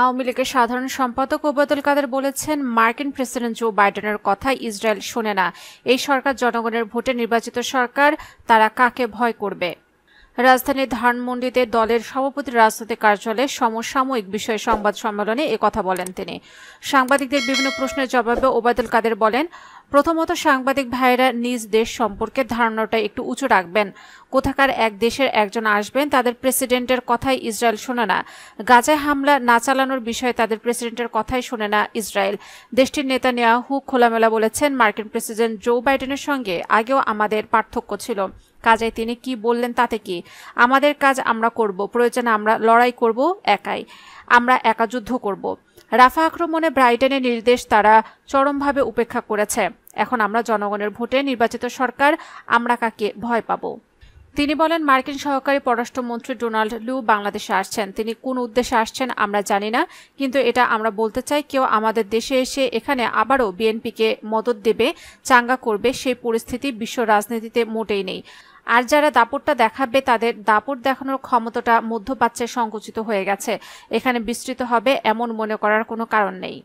আওয়ামী লীগের সাধারণ সম্পাদক ওবায়দুল কাদের বলেছেন মার্কিন প্রেসিডেন্ট জো বাইডেনের কথা ইসরায়েল শোনে না এই সরকার জনগণের ভোটে নির্বাচিত সরকার তারা কাকে ভয় করবে রাজধানীর ধানমন্ডিতে দলের সভাপতি রাজনৈতিক কার্যালয়ে সমসাময়িক বিষয়ে সংবাদ সম্মেলনে কথা বলেন তিনি সাংবাদিকদের বিভিন্ন প্রশ্নের জবাবে ওবায়দুল কাদের বলেন প্রথমত সাংবাদিক ভাইয়েরা নিজ দেশ সম্পর্কে ধারণাটা একটু উঁচু রাখবেন কোথাকার এক দেশের একজন আসবেন তাদের প্রেসিডেন্টের কথাই ইসরায়েল শোনে না গাজায় হামলা না চালানোর বিষয়ে তাদের প্রেসিডেন্টের কথাই শোনে না ইসরায়েল দেশটির নেতা নেয়া হু খোলামেলা বলেছেন মার্কিন প্রেসিডেন্ট জো বাইডেনের সঙ্গে আগেও আমাদের পার্থক্য ছিল কাজে তিনি কি বললেন তাতে কি আমাদের কাজ আমরা করব প্রয়োজনে আমরা লড়াই করব একাই আমরা একা যুদ্ধ করব রাফা আক্রমণে ব্রাইডেনের নির্দেশ তারা চরমভাবে উপেক্ষা করেছে এখন আমরা জনগণের ভোটে নির্বাচিত সরকার আমরা কাকে ভয় পাবো তিনি বলেন মার্কিন সহকারী পররাষ্ট্রমন্ত্রী ডোনাল্ড লু বাংলাদেশে আসছেন তিনি কোন উদ্দেশ্যে আসছেন আমরা জানি না কিন্তু এটা আমরা বলতে চাই কেউ আমাদের দেশে এসে এখানে আবারও বিএনপিকে মদত দেবে চাঙ্গা করবে সেই পরিস্থিতি বিশ্ব রাজনীতিতে মোটেই নেই আর যারা দাপটটা দেখাবে তাদের দাপট দেখানোর ক্ষমতাটা মধ্যপ্রাচ্যে সংকুচিত হয়ে গেছে এখানে বিস্তৃত হবে এমন মনে করার কোনো কারণ নেই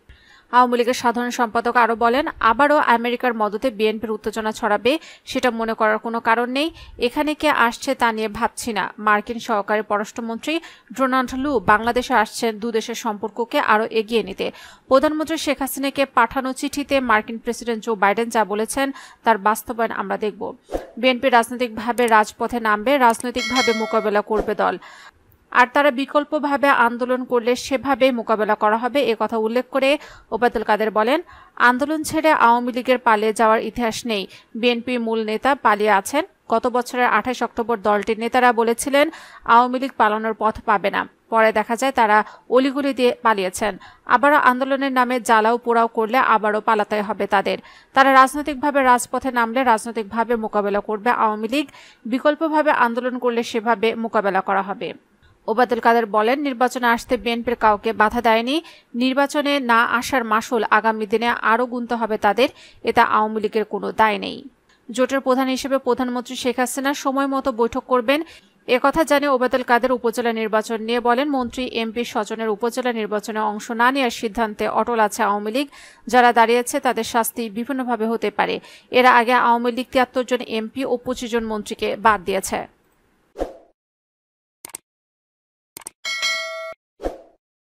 আওয়ামী লীগের সাধারণ সম্পাদক আরও বলেন আবারও আমেরিকার মদতে বিএনপির উত্তেজনা ছড়াবে সেটা মনে করার কোনো কারণ নেই এখানে কে আসছে তা নিয়ে ভাবছি না মার্কিন সহকারী পররাষ্ট্রমন্ত্রী ডোনাল্ড লু বাংলাদেশে আসছেন দুদেশের সম্পর্ককে আরও এগিয়ে নিতে প্রধানমন্ত্রী শেখ হাসিনাকে পাঠানো চিঠিতে মার্কিন প্রেসিডেন্ট জো বাইডেন যা বলেছেন তার বাস্তবায়ন আমরা দেখব বিএনপি রাজনৈতিকভাবে রাজপথে নামবে রাজনৈতিকভাবে মোকাবেলা করবে দল আর তারা বিকল্পভাবে আন্দোলন করলে সেভাবে মোকাবেলা করা হবে এ কথা উল্লেখ করে ওবায়দুল কাদের বলেন আন্দোলন ছেড়ে আওয়ামী লীগের পালিয়ে যাওয়ার ইতিহাস নেই বিএনপি মূল নেতা পালিয়ে আছেন গত বছরের আঠাশ অক্টোবর দলটির নেতারা বলেছিলেন আওয়ামী লীগ পালানোর পথ পাবে না পরে দেখা যায় তারা অলিগুলি দিয়ে পালিয়েছেন আবারও আন্দোলনের নামে জ্বালাও পোড়াও করলে আবারও পালাতে হবে তাদের তারা রাজনৈতিকভাবে রাজপথে নামলে রাজনৈতিকভাবে মোকাবেলা করবে আওয়ামী লীগ বিকল্পভাবে আন্দোলন করলে সেভাবে মোকাবেলা করা হবে ওবায়দুল কাদের বলেন নির্বাচনে আসতে বিএনপির কাউকে বাধা দেয়নি নির্বাচনে না আসার মাসুল আগামী দিনে আরও গুনতে হবে তাদের এটা আওয়ামী লীগের কোনো দায় নেই জোটের প্রধান হিসেবে প্রধানমন্ত্রী শেখ হাসিনা সময় মতো বৈঠক করবেন একথা জানে ওবায়দুল কাদের উপজেলা নির্বাচন নিয়ে বলেন মন্ত্রী এমপি স্বজনের উপজেলা নির্বাচনে অংশ না নেওয়ার সিদ্ধান্তে অটল আছে আওয়ামী লীগ যারা দাঁড়িয়েছে তাদের শাস্তি বিভিন্নভাবে হতে পারে এর আগে আওয়ামী লীগ তিয়াত্তর জন এমপি ও পঁচিশ জন মন্ত্রীকে বাদ দিয়েছে